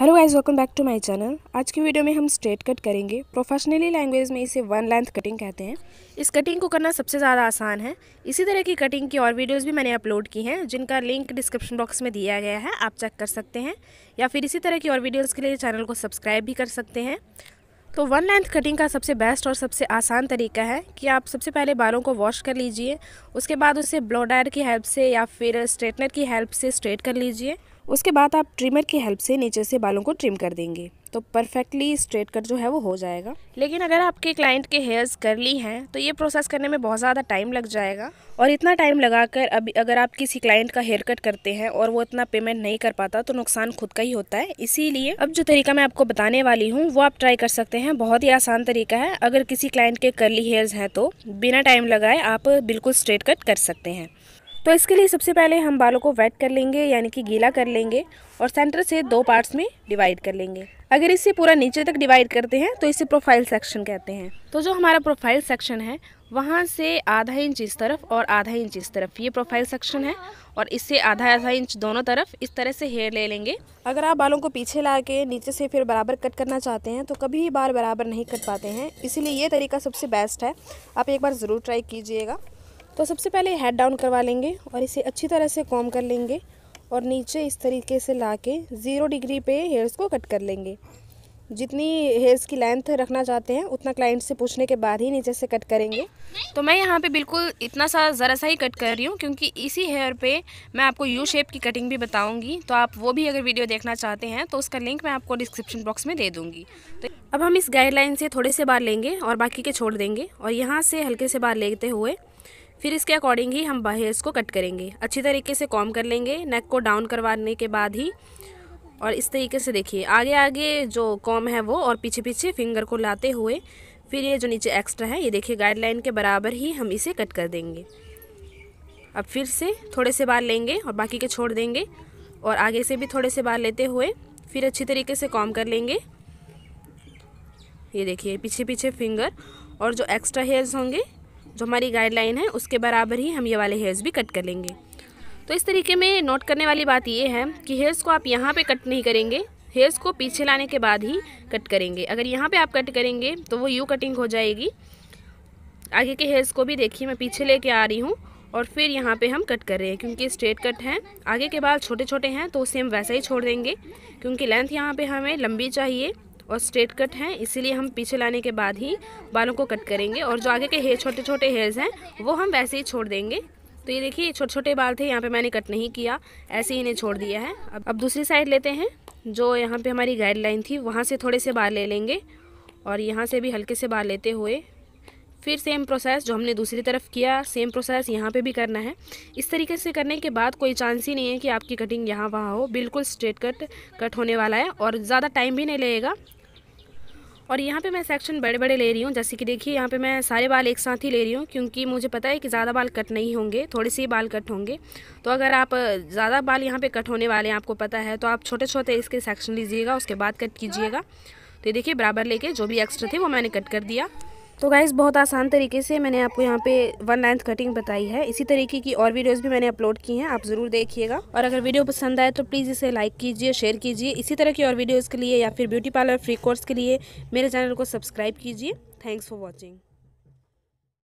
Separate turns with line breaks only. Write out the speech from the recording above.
hello guys welcome back to my channel आज की video में हम स्ट्रेट कट करेंगे प्रोफेशनली लैंग्वेज में इसे वन लेंथ कटिंग कहते हैं इस कटिंग को करना सबसे ज़्यादा आसान है इसी तरह की कटिंग की और वीडियोस भी मैंने अपलोड की हैं जिनका लिंक डिस्क्रिप्शन बॉक्स में दिया गया है आप चेक कर सकते हैं या फिर इसी तरह की और वीडियोज़ के लिए चैनल को सब्सक्राइब भी कर सकते हैं तो वन लेंथ कटिंग का सबसे बेस्ट और सबसे आसान तरीका है कि आप सबसे पहले बालों को वॉश कर लीजिए उसके बाद उसे ब्लोडायर की हेल्प से या फिर स्ट्रेटनर की हेल्प से स्ट्रेट कर लीजिए उसके बाद आप ट्रिमर की हेल्प से नीचे से बालों को ट्रिम कर देंगे तो परफेक्टली स्ट्रेट कट जो है वो हो जाएगा लेकिन अगर आपके क्लाइंट के हेयर्स करली हैं तो ये प्रोसेस करने में बहुत ज़्यादा टाइम लग जाएगा और इतना टाइम लगाकर अभी अगर आप किसी क्लाइंट का हेयर कट करते हैं और वो इतना पेमेंट नहीं कर पाता तो नुकसान खुद का ही होता है इसीलिए अब जो तरीका मैं आपको बताने वाली हूँ वो आप ट्राई कर सकते हैं बहुत ही आसान तरीका है अगर किसी क्लाइंट के करली हेयर्स हैं तो बिना टाइम लगाए आप बिल्कुल स्ट्रेट कट कर सकते हैं तो इसके लिए सबसे पहले हम बालों को वेट कर लेंगे यानी कि गीला कर लेंगे और सेंटर से दो पार्ट्स में डिवाइड कर लेंगे अगर इसे पूरा नीचे तक डिवाइड करते हैं तो इसे प्रोफाइल सेक्शन कहते हैं तो जो हमारा प्रोफाइल सेक्शन है वहाँ से आधा इंच इस तरफ और आधा इंच इस तरफ ये प्रोफाइल सेक्शन है और इससे आधा आधा इंच दोनों तरफ इस तरह से हेयर ले लेंगे अगर आप बालों को पीछे ला के नीचे से फिर बराबर कट करना चाहते हैं तो कभी भी बाल बराबर नहीं कट पाते हैं इसीलिए ये तरीका सबसे बेस्ट है आप एक बार ज़रूर ट्राई कीजिएगा तो सबसे पहले हेड डाउन करवा लेंगे और इसे अच्छी तरह से कॉम कर लेंगे और नीचे इस तरीके से ला के ज़ीरो डिग्री पे हेयर्स को कट कर लेंगे जितनी हेयर्स की लेंथ रखना चाहते हैं उतना क्लाइंट से पूछने के बाद ही नीचे से कट करेंगे तो मैं यहाँ पे बिल्कुल इतना सा ज़रा सा ही कट कर रही हूँ क्योंकि इसी हेयर पे मैं आपको यू शेप की कटिंग भी बताऊँगी तो आप वो भी अगर वीडियो देखना चाहते हैं तो उसका लिंक मैं आपको डिस्क्रिप्शन बॉक्स में दे दूँगी तो अब हम इस गाइडलाइन से थोड़े से बार लेंगे और बाकी के छोड़ देंगे और यहाँ से हल्के से बार लेते हुए फिर इसके अकॉर्डिंग ही हम बाहेज को कट करेंगे अच्छी तरीके से कॉम कर लेंगे नेक को डाउन करवाने के बाद ही और इस तरीके से देखिए आगे आगे जो कॉम है वो और पीछे पीछे फिंगर को लाते हुए फिर ये जो नीचे एक्स्ट्रा है ये देखिए गाइडलाइन के बराबर ही हम इसे कट कर देंगे अब फिर से थोड़े से बाल लेंगे और बाकी के छोड़ देंगे और आगे से भी थोड़े से बाल लेते हुए फिर अच्छी तरीके से कॉम कर लेंगे ये देखिए पीछे पीछे फिंगर और जो एक्स्ट्रा हेयर्स होंगे जो हमारी गाइडलाइन है उसके बराबर ही हम ये वाले हेयर्स भी कट कर लेंगे तो इस तरीके में नोट करने वाली बात ये है कि हेयर्स को आप यहाँ पे कट नहीं करेंगे हेयर्स को पीछे लाने के बाद ही कट करेंगे अगर यहाँ पे आप कट करेंगे तो वो यू कटिंग हो जाएगी आगे के हेयर्स को भी देखिए मैं पीछे लेके आ रही हूँ और फिर यहाँ पे हम कट कर रहे हैं क्योंकि स्ट्रेट कट हैं आगे के बाल छोटे छोटे हैं तो उसे हम वैसा ही छोड़ देंगे क्योंकि लेंथ यहाँ पे हमें लंबी चाहिए और स्ट्रेट कट हैं इसीलिए हम पीछे लाने के बाद ही बालों को कट करेंगे और जो आगे के हेयर छोटे छोटे हेयर्स हैं वो हम वैसे ही छोड़ देंगे तो ये देखिए छोटे छोटे बाल थे यहाँ पे मैंने कट नहीं किया ऐसे ही इन्हें छोड़ दिया है अब अब दूसरी साइड लेते हैं जो यहाँ पे हमारी गाइडलाइन थी वहाँ से थोड़े से बाल ले लेंगे और यहाँ से भी हल्के से बाल लेते हुए फिर सेम प्रोसेस जो हमने दूसरी तरफ किया सेम प्रोसेस यहाँ पे भी करना है इस तरीके से करने के बाद कोई चांस ही नहीं है कि आपकी कटिंग यहाँ वहाँ हो बिल्कुल स्ट्रेट कट कट होने वाला है और ज़्यादा टाइम भी नहीं लगेगा और यहाँ पे मैं सेक्शन बड़े बड़े ले रही हूँ जैसे कि देखिए यहाँ पे मैं सारे बाल एक साथ ही ले रही हूँ क्योंकि मुझे पता है कि ज़्यादा बाल कट नहीं होंगे थोड़े से ही बाल कट होंगे तो अगर आप ज़्यादा बाल यहाँ पे कट होने वाले हैं आपको पता है तो आप छोटे छोटे इसके सेक्शन लीजिएगा उसके बाद कट कीजिएगा तो ये देखिए बराबर लेके जो भी एक्स्ट्रा थे वो मैंने कट कर दिया तो गाइज़ बहुत आसान तरीके से मैंने आपको यहाँ पे वन लेंथ कटिंग बताई है इसी तरीके की और वीडियोस भी मैंने अपलोड की हैं आप ज़रूर देखिएगा और अगर वीडियो पसंद आए तो प्लीज़ इसे लाइक कीजिए शेयर कीजिए इसी तरह की और वीडियोज़ के लिए या फिर ब्यूटी पार्लर फ्री कोर्स के लिए मेरे चैनल को सब्सक्राइब कीजिए थैंक्स फॉर वॉचिंग